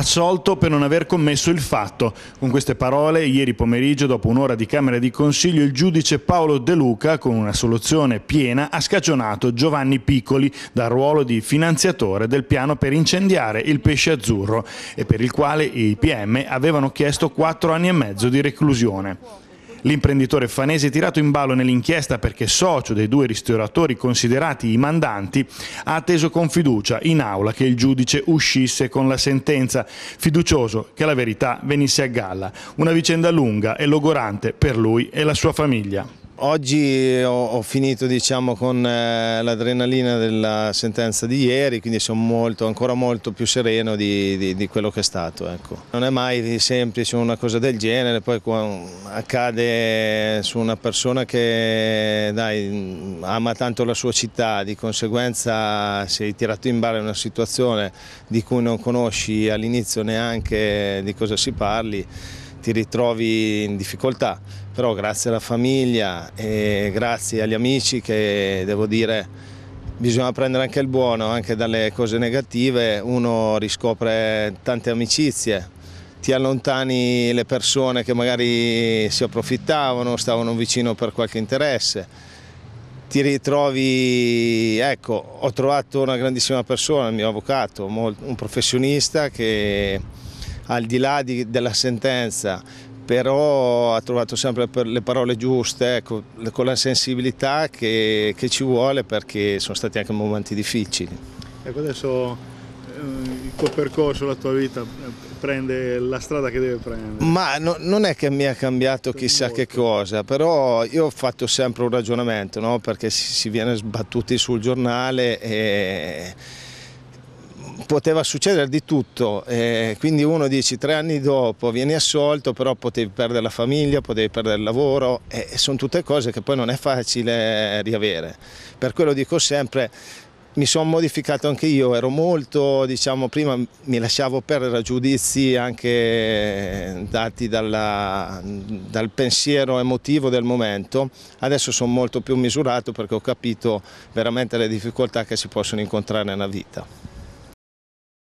assolto per non aver commesso il fatto. Con queste parole, ieri pomeriggio, dopo un'ora di Camera di Consiglio, il giudice Paolo De Luca, con una soluzione piena, ha scagionato Giovanni Piccoli dal ruolo di finanziatore del piano per incendiare il pesce azzurro e per il quale i PM avevano chiesto quattro anni e mezzo di reclusione. L'imprenditore fanese tirato in ballo nell'inchiesta perché socio dei due ristoratori considerati i mandanti ha atteso con fiducia in aula che il giudice uscisse con la sentenza, fiducioso che la verità venisse a galla. Una vicenda lunga e logorante per lui e la sua famiglia. Oggi ho, ho finito diciamo, con eh, l'adrenalina della sentenza di ieri, quindi sono molto, ancora molto più sereno di, di, di quello che è stato. Ecco. Non è mai semplice una cosa del genere, poi mm, accade su una persona che dai, mm, ama tanto la sua città, di conseguenza sei tirato in ballo in una situazione di cui non conosci all'inizio neanche di cosa si parli, ti ritrovi in difficoltà però grazie alla famiglia e grazie agli amici che devo dire bisogna prendere anche il buono, anche dalle cose negative uno riscopre tante amicizie, ti allontani le persone che magari si approfittavano, stavano vicino per qualche interesse. Ti ritrovi, ecco, ho trovato una grandissima persona, il mio avvocato, un professionista che al di là di, della sentenza però ha trovato sempre le parole giuste, ecco, con la sensibilità che, che, ci vuole perché sono stati anche momenti difficili. Ecco adesso eh, il tuo percorso, la tua vita eh, prende la strada che deve prendere. Ma no, non è che mi ha cambiato chissà che cosa, però io ho fatto sempre un ragionamento, no? perché si, viene sbattuti sul giornale e poteva succedere di tutto, eh, quindi uno dice tre anni dopo vieni assolto, però potevi perdere la famiglia, potevi perdere il lavoro, eh, sono tutte cose che poi non è facile riavere. Per quello dico sempre, mi sono modificato anche io, ero molto, diciamo, prima mi lasciavo perdere a giudizi anche dati dalla, dal pensiero emotivo del momento, adesso sono molto più misurato perché ho capito veramente le difficoltà che si possono incontrare nella vita.